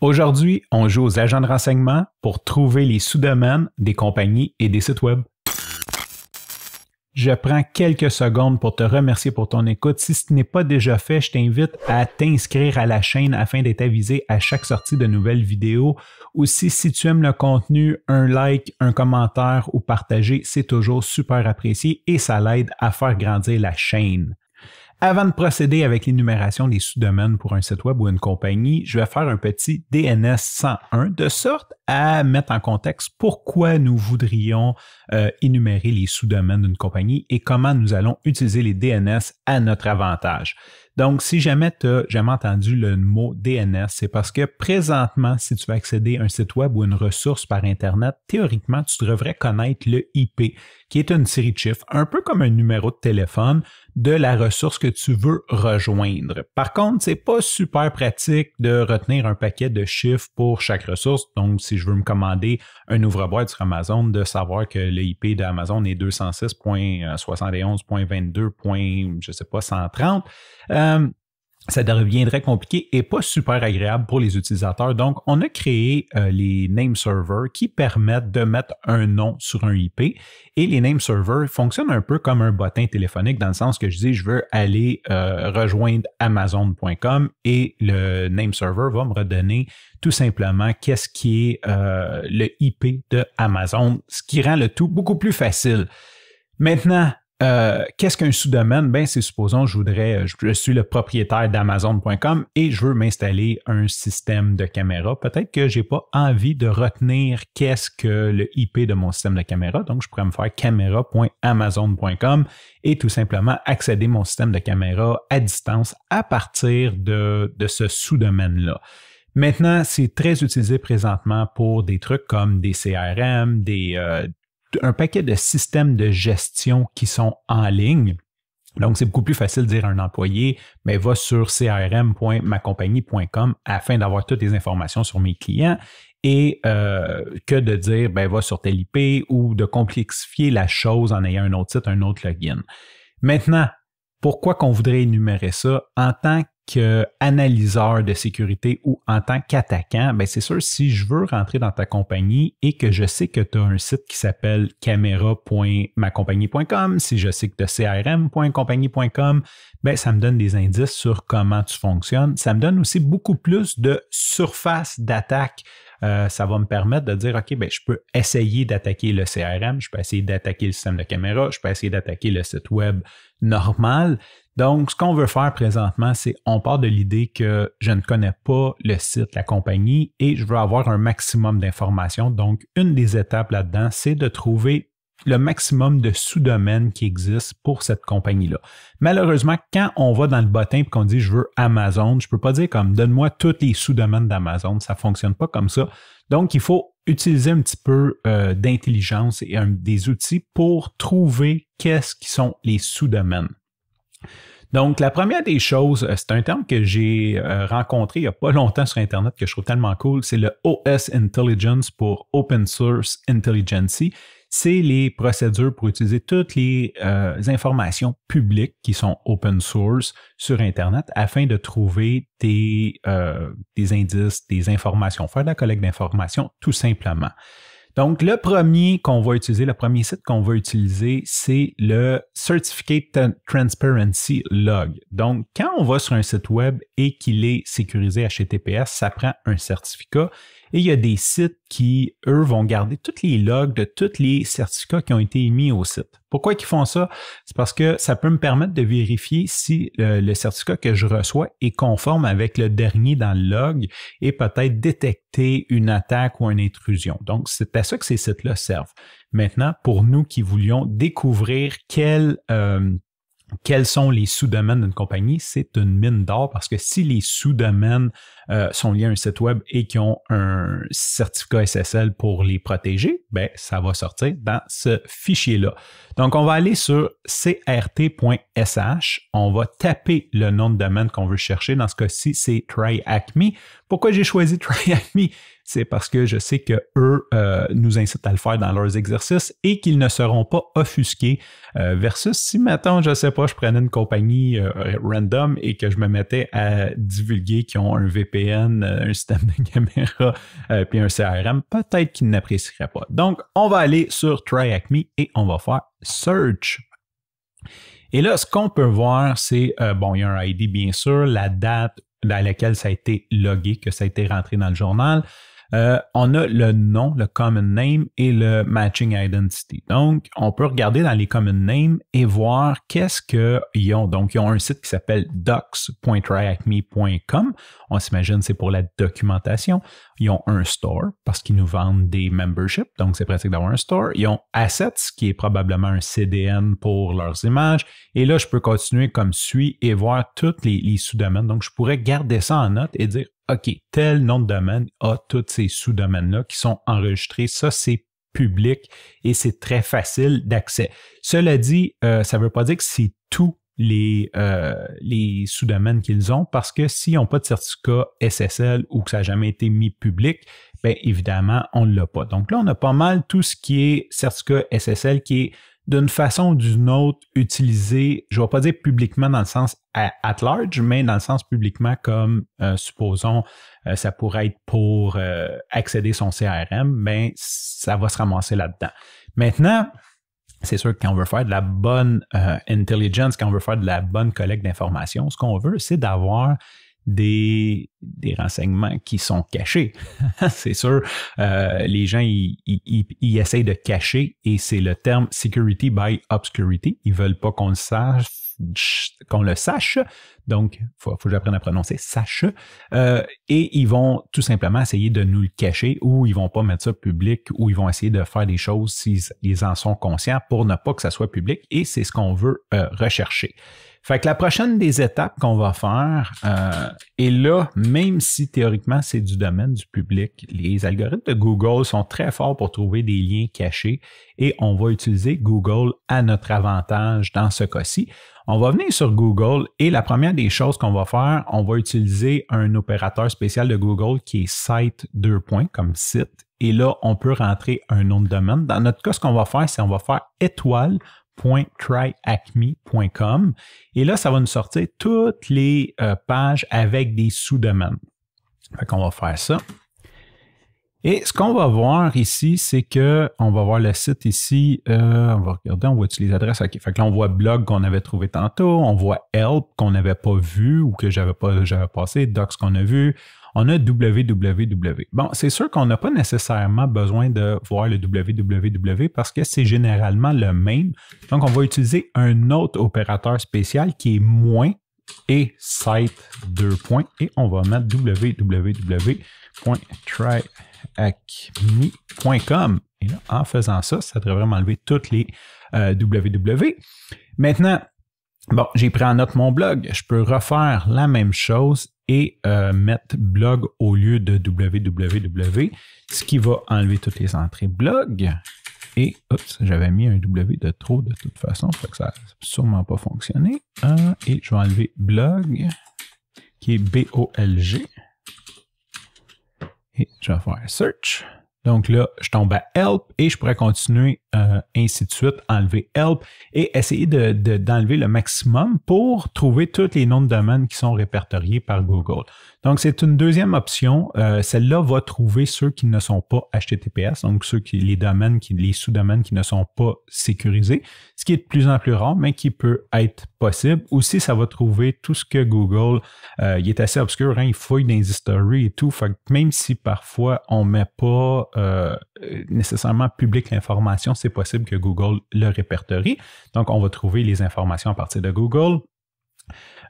Aujourd'hui, on joue aux agents de renseignement pour trouver les sous-domaines des compagnies et des sites Web. Je prends quelques secondes pour te remercier pour ton écoute. Si ce n'est pas déjà fait, je t'invite à t'inscrire à la chaîne afin d'être avisé à chaque sortie de nouvelles vidéos. Aussi, si tu aimes le contenu, un like, un commentaire ou partager, c'est toujours super apprécié et ça l'aide à faire grandir la chaîne. Avant de procéder avec l'énumération des sous-domaines pour un site web ou une compagnie, je vais faire un petit DNS 101 de sorte à mettre en contexte pourquoi nous voudrions euh, énumérer les sous-domaines d'une compagnie et comment nous allons utiliser les DNS à notre avantage. Donc, si jamais tu jamais entendu le mot DNS, c'est parce que présentement, si tu veux accéder à un site web ou une ressource par Internet, théoriquement, tu devrais connaître le IP, qui est une série de chiffres, un peu comme un numéro de téléphone de la ressource que tu veux rejoindre. Par contre, c'est pas super pratique de retenir un paquet de chiffres pour chaque ressource. Donc, si je veux me commander un ouvre-boîte sur Amazon, de savoir que l'IP IP d'Amazon est 206.71.22. je sais pas, 130. Euh, ça, deviendrait compliqué et pas super agréable pour les utilisateurs. Donc, on a créé euh, les name servers qui permettent de mettre un nom sur un IP et les name servers fonctionnent un peu comme un bottin téléphonique dans le sens que je dis, je veux aller euh, rejoindre amazon.com et le name server va me redonner tout simplement qu'est-ce qui est le IP de Amazon, ce qui rend le tout beaucoup plus facile. Maintenant, euh, qu'est-ce qu'un sous-domaine? Ben, c'est supposons, je voudrais, euh, je, suis le propriétaire d'Amazon.com et je veux m'installer un système de caméra. Peut-être que j'ai pas envie de retenir qu'est-ce que le IP de mon système de caméra. Donc, je pourrais me faire camera.amazon.com et tout simplement accéder à mon système de caméra à distance à partir de, de ce sous-domaine-là. Maintenant, c'est très utilisé présentement pour des trucs comme des CRM, des, euh, un paquet de systèmes de gestion qui sont en ligne. Donc, c'est beaucoup plus facile de dire à un employé, mais va sur crm.macompagnie.com afin d'avoir toutes les informations sur mes clients et euh, que de dire, ben, va sur tel IP ou de complexifier la chose en ayant un autre site, un autre login. Maintenant, pourquoi qu'on voudrait énumérer ça en tant analyseur de sécurité ou en tant qu'attaquant, ben, c'est sûr, si je veux rentrer dans ta compagnie et que je sais que tu as un site qui s'appelle caméra.macompagnie.com, si je sais que tu as crm.compagnie.com, ben ça me donne des indices sur comment tu fonctionnes. Ça me donne aussi beaucoup plus de surface d'attaque. Euh, ça va me permettre de dire, OK, ben, je peux essayer d'attaquer le CRM, je peux essayer d'attaquer le système de caméra, je peux essayer d'attaquer le site web normal, donc, ce qu'on veut faire présentement, c'est on part de l'idée que je ne connais pas le site, la compagnie, et je veux avoir un maximum d'informations. Donc, une des étapes là-dedans, c'est de trouver le maximum de sous-domaines qui existent pour cette compagnie-là. Malheureusement, quand on va dans le bottin et qu'on dit je veux Amazon, je ne peux pas dire comme donne-moi tous les sous-domaines d'Amazon. Ça ne fonctionne pas comme ça. Donc, il faut utiliser un petit peu euh, d'intelligence et des outils pour trouver qu'est-ce qui sont les sous-domaines. Donc, la première des choses, euh, c'est un terme que j'ai euh, rencontré il n'y a pas longtemps sur Internet que je trouve tellement cool, c'est le OS Intelligence pour Open Source Intelligency. C'est les procédures pour utiliser toutes les euh, informations publiques qui sont open source sur Internet afin de trouver des, des indices, des informations, faire de la collecte d'informations tout simplement. Donc, le premier qu'on va utiliser, le premier site qu'on va utiliser, c'est le Certificate Transparency Log. Donc, quand on va sur un site web et qu'il est sécurisé HTTPS, ça prend un certificat et il y a des sites qui, eux, vont garder tous les logs de tous les certificats qui ont été émis au site. Pourquoi ils font ça? C'est parce que ça peut me permettre de vérifier si le, certificat que je reçois est conforme avec le dernier dans le log et peut-être détecter une attaque ou une intrusion. Donc, c'est à ça que ces sites-là servent. Maintenant, pour nous qui voulions découvrir euh, quels sont les sous-domaines d'une compagnie, c'est une mine d'or parce que si les sous-domaines euh, sont liés à un site web et qui ont un certificat SSL pour les protéger, ben, ça va sortir dans ce fichier-là. Donc, on va aller sur crt.sh. On va taper le nom de domaine qu'on veut chercher. Dans ce cas-ci, c'est TryAcme. Pourquoi j'ai choisi TryAcme? C'est parce que je sais qu'eux euh, nous incitent à le faire dans leurs exercices et qu'ils ne seront pas offusqués. Euh, versus si, maintenant, je ne sais pas, je prenais une compagnie random et que je me mettais à divulguer qu'ils ont un VPN euh, un système de caméra, euh, puis un CRM, peut-être qu'il n'apprécierait pas. Donc, on va aller sur TryAcme et on va faire Search. Et là, ce qu'on peut voir, c'est, euh, bon, il y a un ID, bien sûr, la date dans laquelle ça a été logué, que ça a été rentré dans le journal, euh, on a le nom, le common name et le matching identity. Donc, on peut regarder dans les common names et voir qu'est-ce qu'ils ont. Donc, ils ont un site qui s'appelle docs.tryacme.com. On s'imagine c'est pour la documentation. Ils ont un store parce qu'ils nous vendent des memberships. Donc, c'est pratique d'avoir un store. Ils ont assets qui est probablement un CDN pour leurs images. Et là, je peux continuer comme suit et voir tous les sous-domaines. Donc, je pourrais garder ça en note et dire, OK, tel nom de domaine a tous ces sous-domaines-là qui sont enregistrés. Ça, c'est public et c'est très facile d'accès. Cela dit, euh, ça ne veut pas dire que c'est tous les, euh, les sous-domaines qu'ils ont parce que s'ils n'ont pas de certificat SSL ou que ça n'a jamais été mis public, bien évidemment, on ne l'a pas. Donc là, on a pas mal tout ce qui est certificat SSL qui est d'une façon ou d'une autre utilisé, je ne vais pas dire publiquement dans le sens at large, mais dans le sens publiquement comme, euh, supposons, euh, ça pourrait être pour euh, accéder son CRM, ben, ça va se ramasser là-dedans. Maintenant, c'est sûr que quand on veut faire de la bonne intelligence, quand on veut faire de la bonne collecte d'informations, ce qu'on veut, c'est d'avoir des, renseignements qui sont cachés. c'est sûr, euh, les gens, ils essayent de cacher et c'est le terme security by obscurity. Ils veulent pas qu'on le sache, qu'on le sache. Donc, faut, faut que j'apprenne à prononcer sache. Euh, et ils vont tout simplement essayer de nous le cacher ou ils vont pas mettre ça public ou ils vont essayer de faire des choses s'ils en sont conscients pour ne pas que ça soit public et c'est ce qu'on veut euh, rechercher. Fait que la prochaine des étapes qu'on va faire, euh, et là, même si théoriquement c'est du domaine du public, les algorithmes de Google sont très forts pour trouver des liens cachés et on va utiliser Google à notre avantage dans ce cas-ci. On va venir sur Google et la première des choses qu'on va faire, on va utiliser un opérateur spécial de Google qui est site 2 points comme site. Et là, on peut rentrer un nom de domaine. Dans notre cas, ce qu'on va faire, c'est on va faire étoile tryacme.com Et là, ça va nous sortir toutes les euh, pages avec des sous-domaines. Fait qu'on va faire ça. Et ce qu'on va voir ici, c'est que on va voir le site ici. Euh, on va regarder, on voit-tu les adresses? OK. Fait que là, on voit blog qu'on avait trouvé tantôt, on voit help qu'on n'avait pas vu ou que j'avais pas j'avais passé, docs qu'on a vu on a www. Bon, c'est sûr qu'on n'a pas nécessairement besoin de voir le www parce que c'est généralement le même. Donc, on va utiliser un autre opérateur spécial qui est moins et site deux points et on va mettre www.tryacme.com. Et là, en faisant ça, ça devrait vraiment enlever toutes les www. Euh, Maintenant, bon, j'ai pris en note mon blog. Je peux refaire la même chose et euh, mettre blog au lieu de www, ce qui va enlever toutes les entrées blog. Et, j'avais mis un W de trop de toute façon, ça ça n'a sûrement pas fonctionné. et je vais enlever blog, qui est B-O-L-G. Et je vais faire search. Donc là, je tombe à help et je pourrais continuer euh, ainsi de suite, enlever help et essayer d'enlever de, d'enlever le maximum pour trouver tous les noms de domaines qui sont répertoriés par Google. Donc, c'est une deuxième option. Euh, celle-là va trouver ceux qui ne sont pas HTTPS, donc ceux qui, les domaines, qui, les sous-domaines qui ne sont pas sécurisés, ce qui est de plus en plus rare, mais qui peut être possible. Aussi, ça va trouver tout ce que Google, euh, il est assez obscur, hein, il fouille dans les histories et tout. Fait même si parfois on ne met pas euh, nécessairement public l'information, c'est possible que Google le répertorie. Donc, on va trouver les informations à partir de Google.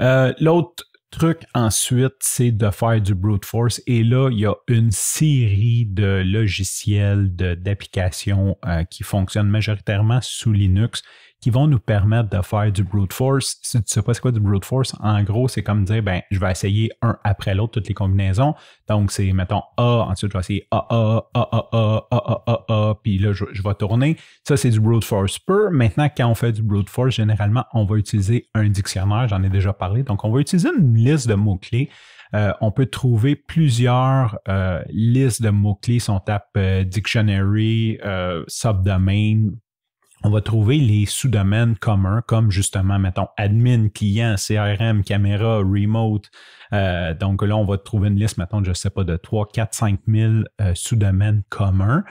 Euh, l'autre truc ensuite, c'est de faire du brute force. Et là, il y a une série de logiciels, d'applications euh, qui fonctionnent majoritairement sous Linux qui vont nous permettre de faire du brute force. tu sais pas c'est quoi du brute force, en gros, c'est comme dire, ben, je vais essayer un après l'autre toutes les combinaisons. Donc, c'est, mettons, A, ensuite, je vais essayer A, A, A, A, A, A, A, puis là, je, vais tourner. Ça, c'est du brute force pur. Maintenant, quand on fait du brute force, généralement, on va utiliser un dictionnaire, j'en ai déjà parlé. Donc, on va utiliser une liste de mots-clés. Euh, on peut trouver plusieurs euh, listes de mots-clés. Si on tape dictionary, euh, subdomain, on va trouver les sous-domaines communs, comme justement, mettons, admin, client, CRM, caméra, remote. Euh, donc là, on va trouver une liste, mettons, je ne sais pas, de 3, 4, 5 000 sous-domaines communs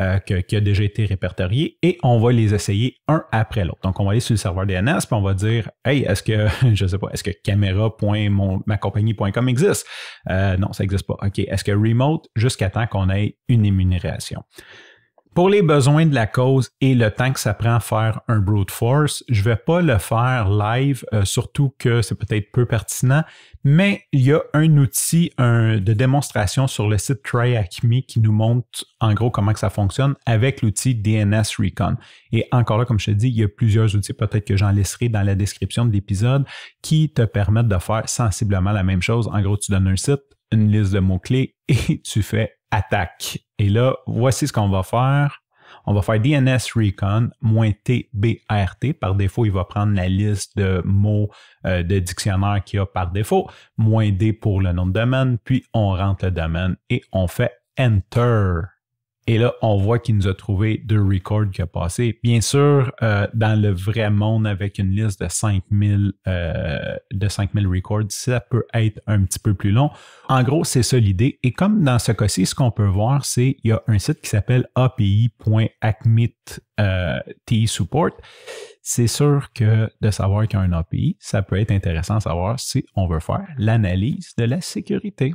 euh, qui a déjà été répertoriés et on va les essayer un après l'autre. Donc, on va aller sur le serveur DNS puis on va dire, hey, est-ce que, je ne sais pas, est-ce que caméra.macompagnie.com existe? Euh, non, ça n'existe pas. OK. Est-ce que remote jusqu'à temps qu'on ait une émunération? Pour les besoins de la cause et le temps que ça prend à faire un brute force, je ne vais pas le faire live, euh, surtout que c'est peut-être peu pertinent, mais il y a un outil de démonstration sur le site TryAcme qui nous montre en gros comment que ça fonctionne avec l'outil DNS Recon. Et encore là, comme je te dis, il y a plusieurs outils, peut-être que j'en laisserai dans la description de l'épisode, qui te permettent de faire sensiblement la même chose. En gros, tu donnes un site, une liste de mots-clés et tu fais attaque. Et là, voici ce qu'on va faire. On va faire DNS recon TBRT. Par défaut, il va prendre la liste de mots euh, de dictionnaire qu'il y a par défaut, moins D pour le nom de domaine, puis on rentre le domaine et on fait Enter. Et là, on voit qu'il nous a trouvé deux records qui a passé. Bien sûr, euh, dans le vrai monde, avec une liste de 5000, euh, de 5000 records, ça peut être un petit peu plus long. En gros, c'est ça l'idée. Et comme dans ce cas-ci, ce qu'on peut voir, c'est qu'il y a un site qui s'appelle euh, support. C'est sûr que de savoir qu'il y a un API, ça peut être intéressant à savoir si on veut faire l'analyse de la sécurité.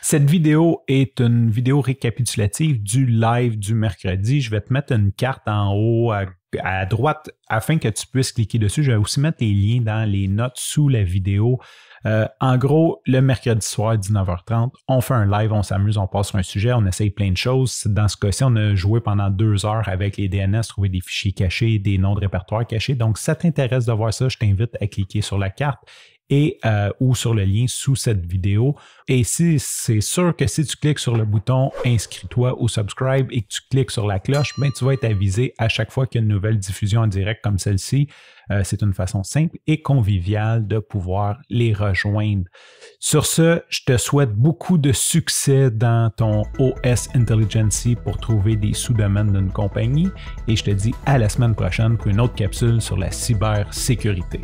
Cette vidéo est une vidéo récapitulative du live du mercredi. Je vais te mettre une carte en haut à, droite afin que tu puisses cliquer dessus. Je vais aussi mettre les liens dans les notes sous la vidéo. Euh, en gros, le mercredi soir, 19h30, on fait un live, on s'amuse, on passe sur un sujet, on essaye plein de choses. Dans ce cas-ci, on a joué pendant deux heures avec les DNS, trouver des fichiers cachés, des noms de répertoires cachés. Donc, si ça t'intéresse de voir ça, je t'invite à cliquer sur la carte et euh, ou sur le lien sous cette vidéo. Et si c'est sûr que si tu cliques sur le bouton inscris-toi ou subscribe et que tu cliques sur la cloche, ben, tu vas être avisé à chaque fois qu'il y a une nouvelle diffusion en direct comme celle-ci. Euh, c'est une façon simple et conviviale de pouvoir les rejoindre. Sur ce, je te souhaite beaucoup de succès dans ton OS Intelligency pour trouver des sous-domaines d'une compagnie et je te dis à la semaine prochaine pour une autre capsule sur la cybersécurité.